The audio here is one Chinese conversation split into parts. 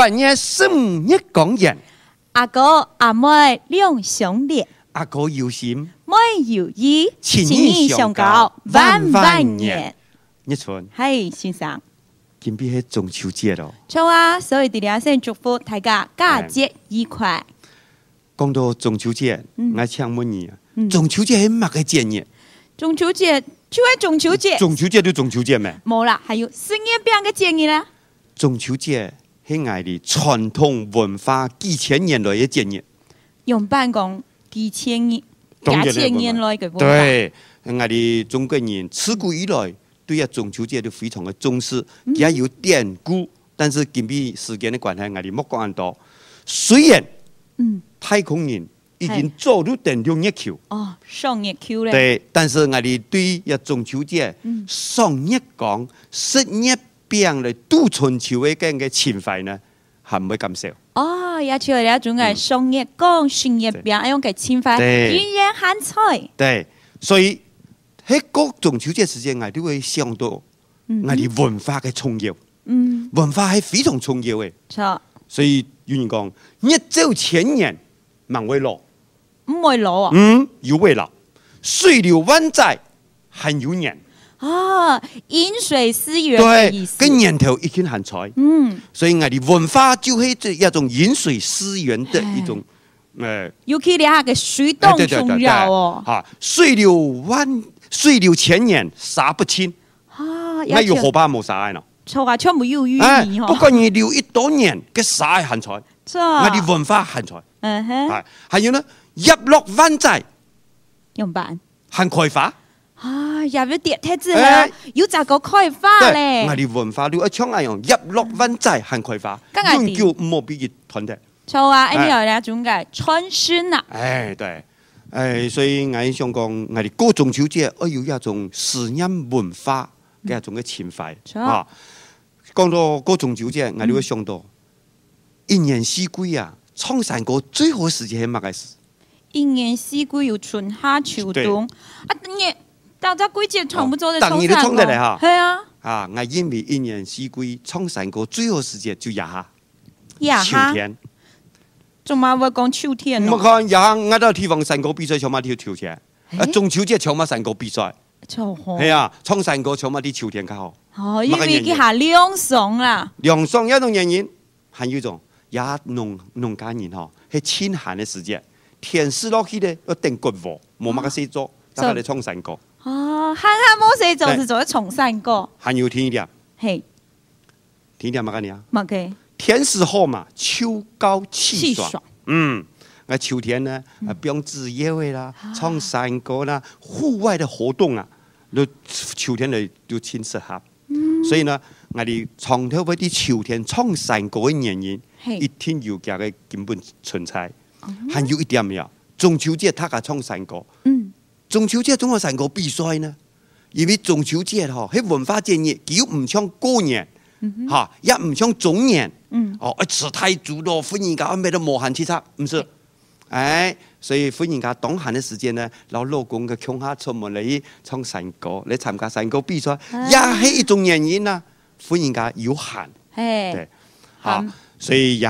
百年十五一光年，阿哥阿妹两相恋，阿哥有心，妹有意，情意相交万万年。你嗨，先生，今边是中秋节咯，错啊！所以第阿声祝福大家佳节愉快。讲到中秋节，我请问你，啊？中秋节系乜嘅节日？中秋节，就系中秋节。中秋节就中秋节咩？冇啦，还有十年边嘅节日咧？中秋节。亲爱的传统文化几千年来的节日，用办公几千年、几千年来的对，我们的中国人自古以来对啊中秋节都非常的重视，也有典故，但是根据时间的关系，我们没看多。虽然，嗯，太空人已经走入登月球，哦，上月球嘞。对，但是我们对啊中秋节，上月讲，十日。病嚟都从潮语惊嘅情怀呢，系唔会咁少？哦，也就有一种嘅商业工商业边，用嘅前废语言咸菜。对，所以喺各种朝节时间，我都会想到我哋文化嘅重要。嗯，文化系非常重要嘅。错。所以有人讲：一朝千年，万为落，唔会老啊。嗯，有会老，水流万载，很有年。啊！饮水思源的意思，跟源头一定很财。嗯，所以我的文化就是一种饮水思源的一种，哎。尤其那个水洞重要哦。啊，水流万，水流千年沙不清。啊，那有河坝没啥爱呢。臭阿全部有淤泥不过你流一多年，佢啥爱很财。是啊，我的文化很财。嗯哼。还有呢，一落湾仔，用办？很开发。啊。入去叠梯之后，有咋个开发嘞？我哋文化路一枪那样一落万载，很开发，唔叫莫比热团队。错啊！哎，你话咧，总计春笋啊？哎，对，哎，所以我想讲，我哋各种季节，哎，有一种思念文化，一种嘅情怀。啊。讲到各种季节，我就会想到一年四季啊，唱山歌最好时节系乜嘢事？一年四季有春夏秋冬啊，你。到只季节，穿不着就穿衫咯。系啊，啊，我因为一年四季穿山个最后时节就一下，秋天。做妈会讲秋天。你看一下，阿到地方山歌比赛，做妈要秋天。啊，中秋节做妈山歌比赛。哦。系啊，穿山歌做妈的秋天较好。哦，因为佢下凉爽啦。凉爽一种原因，还有一种也农农家人吼，系清寒的时节，天湿落去咧要顶骨火，冇物个事做，才来穿衫歌。憨憨摸水总是做一唱山歌，很有听一点。嘿，听一点嘛，跟你啊，冇嘅。天时好嘛，秋高气爽。嗯，那秋天呢啊，不用职业会啦，唱山歌啦，户外的活动啊，都秋天的都挺适哈。所以呢，我哋唱头会的秋天唱山歌嘅原因，一天有假个根本存在。还有一点没有，中秋节他家唱山歌。嗯。中秋节中国神歌比赛呢，因为中秋节嗬喺文化节日，既唔过年，哈、嚇一唔中年，嗯，哦，食太足咯，欢人家排都冇寒去插，唔是，哎，所以欢人家冬寒的时间呢，老老公嘅穷下出门嚟唱山歌嚟参加山歌比赛，也係一种原因啊，欢人家有哎，对，好，所以也。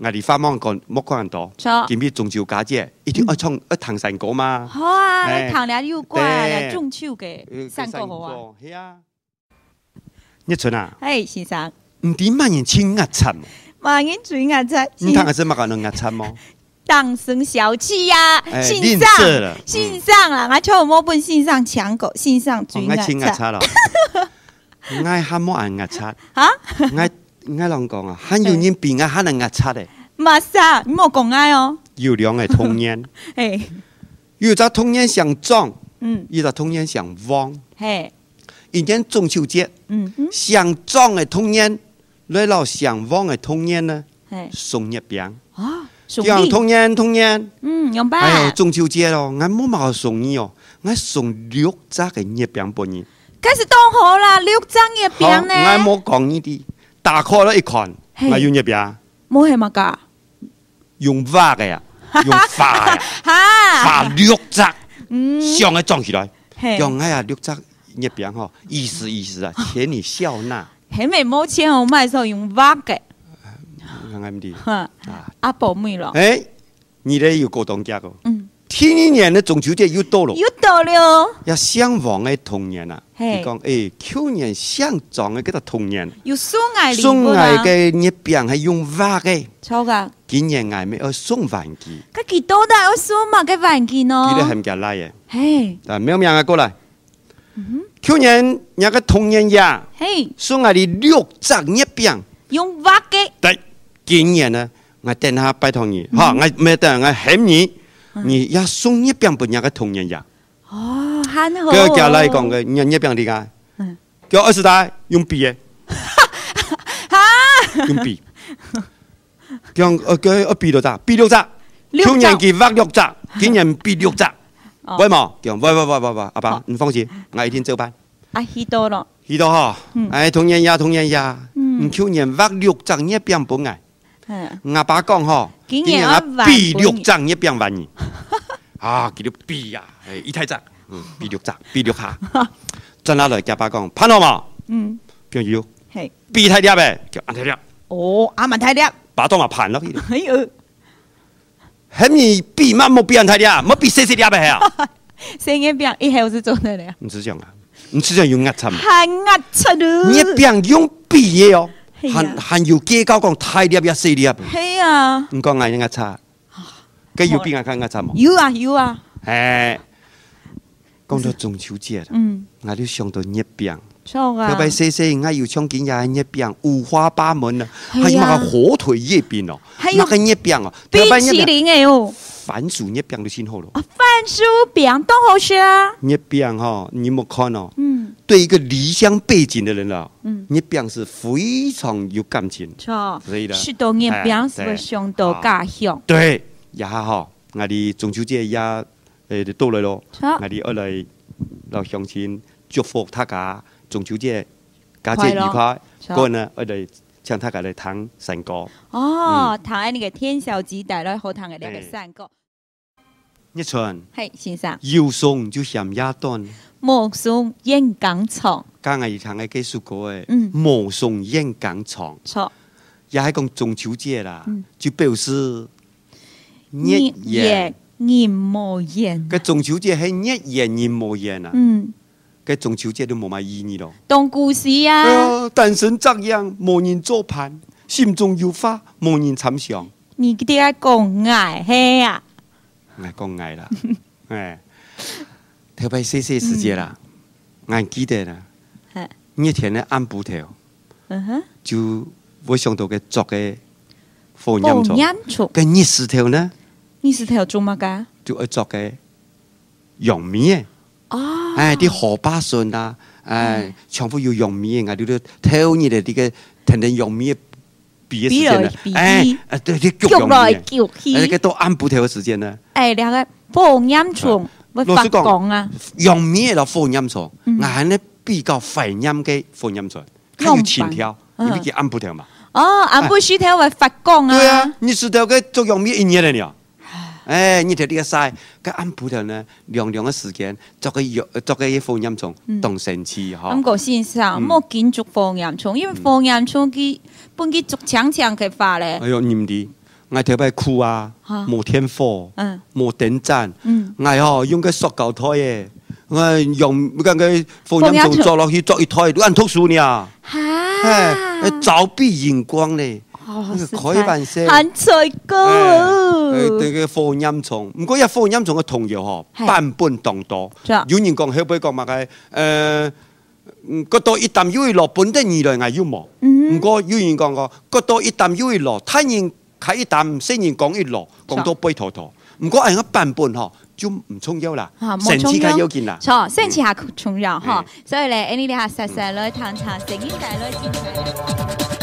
我哋发芒干冇个人多，见边中秋佳节，一定要唱一藤成歌嘛。好啊，藤凉又乖，中秋嘅，生得好啊。系啊，你巡啊，系先生，唔点乜人穿日巡。万人嘴日巡，你睇下是乜可能日么？当生小气呀，信上信上啦。我超 我冇本信上抢狗，信上穿日巡。哈哈哈，我喊冇人日巡啊，我。应该啷讲啊！还有人比我还能压擦的。马错，你莫讲爱哦。有两个童年，哎，有只童年上庄，嗯，有只童年上汪，嘿。以前中秋节，嗯嗯，上庄的童年来老上汪的童年呢，送月饼啊，像童年童年，嗯，有白。哎呦，中秋节咯，俺冇冇送你哦，俺送六只的月饼给你。开始动好啦，六张月饼呢？俺冇讲你的。大块了一款，那用月饼啊？没黑嘛咖？用瓦的呀，用瓦的，瓦六扎，上来装起来，用哎呀六扎月饼吼，意思意思啊，请你笑纳。还没没钱，我买的时候用瓦的。我看他们阿宝妹了。哎，你嘞有过当家的？天年的中秋节又到了，又到了。要双黄的童年啊！你讲，诶，去年双撞的嗰啲童年，送艾的月饼还用花的，错噶，今年艾咪要送玩具，佢几多嘅？我送万嘅万件咯。佢都系唔夹拉嘅。诶，苗苗阿过来，去年一个童年嘿，送我的六只月饼，用花的。对，今年呢，我等下拜托你，好，我没等我喊你。你也送一饼，不入个童年日。哦，很好。个家来讲嘅，廿一饼啲噶，叫二十台用币嘅。哈，用币。叫二个二币六扎，币六扎。去年佢发六扎，今年币六扎。喂嘛，叫喂喂喂喂喂，阿爸你放心，我一天照办。阿希多了。希多哈，哎，同年日，同年日，唔去年发六扎，一饼唔补阿爸讲嗬，今日阿比六争一比万玩啊，给你比呀，系二太嗯，比六争，比六下，真那嚟家爸讲，判咯嘛，嗯，点样要，系，比太叻呗，叫阿太叻，哦，阿文太叻，把多咪盘了，哎呦，肯你比冇冇比人太叻，冇比 C C 叻咩，C N 比人一系我是做嗱嚟，你系咁噶，你这样用硬衬，系硬衬你比用比嘢哦。限限要幾高工？太啲啊！四啲啊！唔講矮人嘅差，佢有邊個講嘅差冇？有啊有啊！诶，講到中秋節，嗯，我就想到月饼。錯啊！特別細細，我有槍劍也係熱五花八門啊！那个火腿哦，还有那个月饼哦，冰淇淋誒哦！番薯月饼都先好咯。番薯饼都好吃啊！月饼嚇，你冇看哦。嗯。对一个离乡背景的人了，你表示非常有感情，错，多表示想到家乡，对，也好，我哋中秋节也诶就到来咯，错，我哋而来老乡亲祝福大家中秋节佳节愉快，过呢我来向大家来弹山歌，哦，弹那个天小吉带来好弹的两个山歌，聂春，嘿，先生，有送就咸一段。目送雁冈长，刚我以前爱记数过诶。目送雁冈长，错，也系讲中秋节啦。就表示月圆人莫言。个中秋节系月圆人莫言啊。嗯，个中秋节都冇咩意义咯。当故事啊，单身张样，无人做伴，心中有花，无人参详。你啲爱讲爱嘿啊？爱讲爱啦，哎。特别谢谢时间啦，我记得啦，热天的暗布条，就我想到嘅作嘅放养虫，跟热石头呢，热石头做乜噶？就一作嘅杨梅哦，哎啲荷巴笋啊，哎全部有杨梅，我哋都偷的啲个等等杨梅，比时间，哎，哎，对啲来叫去，那个都暗布条时间呢？哎两个放养虫。老师讲啊，用咩嚟放音虫？硬系咧比较费音机放音虫，佢有前条，你唔知按步跳嘛？哦，按步须跳为发光啊！对啊，你识得佢做用咩一年嚟？你啊，诶，你睇呢个晒，佢按步跳呢，两两嘅时间做个用，做嘅放音虫，当神器哈。咁国先生，莫见筑放音虫，因为放音虫佢本佢逐长长佢发咧。哎呦，你唔知。我特别酷啊，摩天火，摩顶赞，我哦用个塑胶胎嘅，我用那个放音虫做落去做一胎，乱啱读书你啊，吓，招避荧光咧，可以办些，含彩对，个放音虫，唔过一放音虫嘅同样嗬，版本当多，有人讲河北讲嘛，系，诶，嗰度一旦有会落本地二类我又冇，唔过有人讲过，嗰度一旦有会落太人喺一啖，雖言講一落，講到杯陀陀，唔過係一半版本嗬，就唔重要啦。神氣佢要緊啦，錯，神次係重要嗬。所以咧，你哋嚇實實來談談，誠意嚟來傾偈。